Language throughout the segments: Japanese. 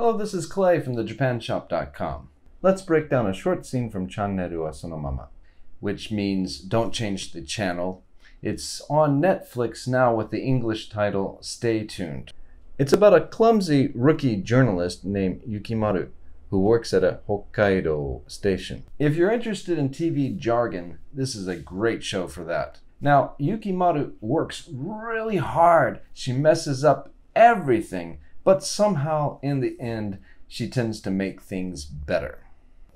Hello, this is Clay from thejapanshop.com. Let's break down a short scene from Channeru Asanomama, which means don't change the channel. It's on Netflix now with the English title Stay Tuned. It's about a clumsy rookie journalist named Yukimaru who works at a Hokkaido station. If you're interested in TV jargon, this is a great show for that. Now, Yukimaru works really hard. She messes up everything but somehow, in the end, she tends to make things better.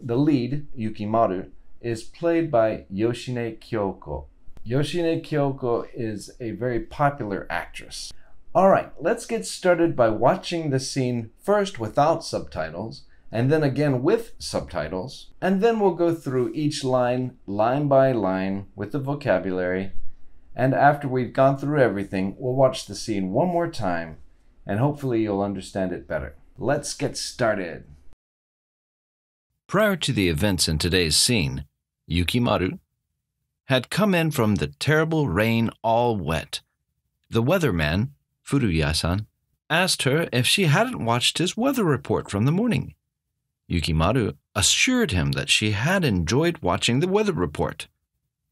The lead, Yukimaru, is played by Yoshine Kyoko. Yoshine Kyoko is a very popular actress. Alright, let's get started by watching the scene first without subtitles, and then again with subtitles, and then we'll go through each line, line by line, with the vocabulary. And after we've gone through everything, we'll watch the scene one more time and hopefully you'll understand it better. Let's get started. Prior to the events in today's scene, Yukimaru had come in from the terrible rain all wet. The weatherman, Furuya-san, asked her if she hadn't watched his weather report from the morning. Yukimaru assured him that she had enjoyed watching the weather report.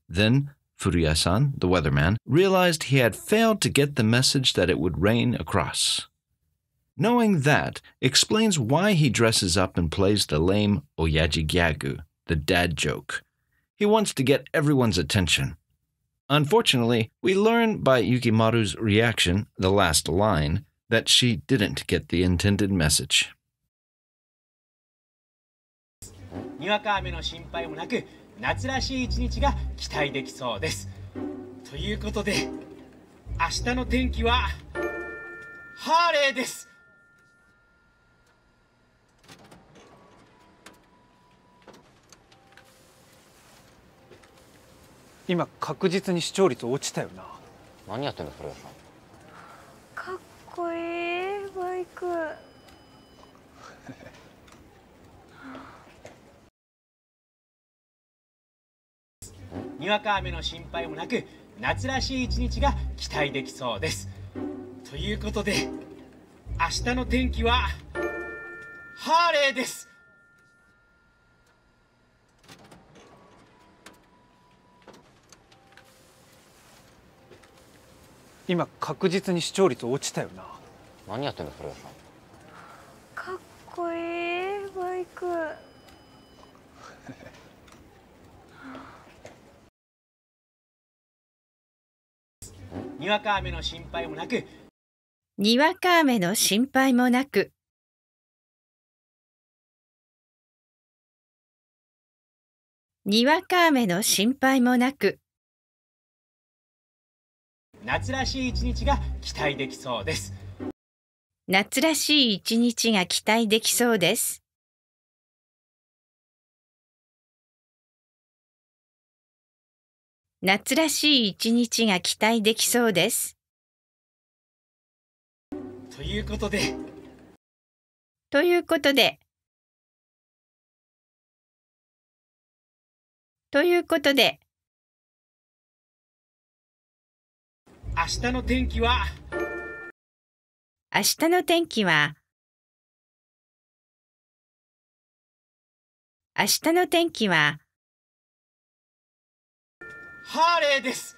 Then Furuya san, the weatherman, realized he had failed to get the message that it would rain across. Knowing that explains why he dresses up and plays the lame oyaji gyagu, the dad joke. He wants to get everyone's attention. Unfortunately, we learn by Yukimaru's reaction, the last line, that she didn't get the intended message. にわか雨の心配もなく夏らしい一日が期待できそうですということで明日の天気はハーレーです今確実に視聴率落ちたよな何やってんだそれさんすにわか雨の心配もなく夏らしい一日が期待できそうですということで明日の天気はハーレーです今確実に視聴率落ちたよな何やってんだそれかっこいいバイク にわか雨の心配もなくにわか雨の心配もなく雨の心配もなく夏らしい一日が期待できそうです夏らしい一日が期待できそうです夏らしい一日が期待できそうです。ということで。ということで。ということで。明日の天気は。明日の天気は。明日の天気は。ハーレーです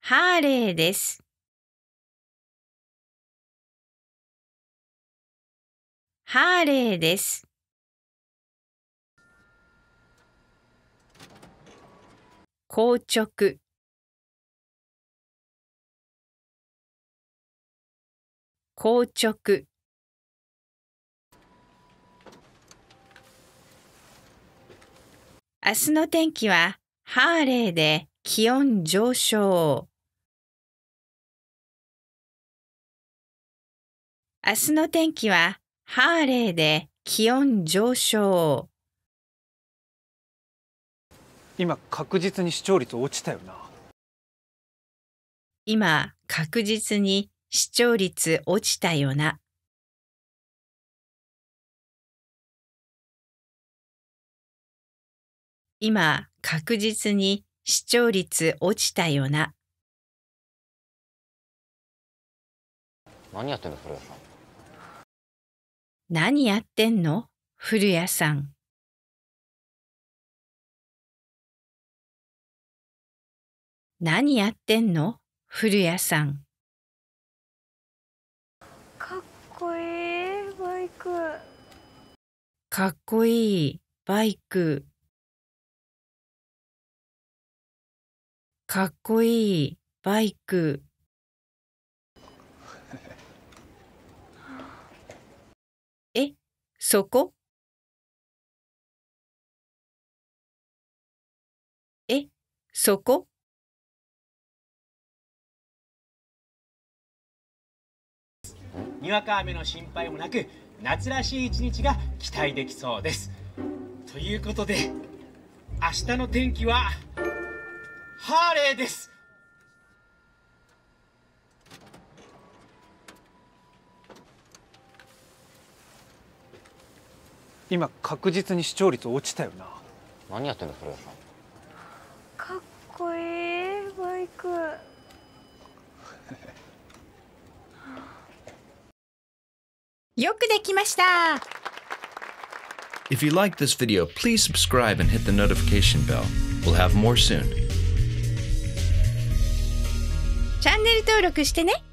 ハーレーですハーレーです硬直硬直明日の天気はハーレーで気温上昇。明日の天気はハーレーで気温上昇。今確実に視聴率落ちたよな。今確実に視聴率落ちたよな。今確実に視聴率落ちたよな何やってんの古谷さん何やってんの古谷さん何やってんの古谷さんかっこいいバイクかっこいいバイクかっこいいバイク えそこえそこにわか雨の心配もなく夏らしい一日が期待できそうですということで明日の天気はハーレーです今確実に視聴率落ちたよな何やってんだ古谷かっこいいバイクよくできました If you like this video, please subscribe and hit the notification bell. We'll have more soon. ネル登録してね。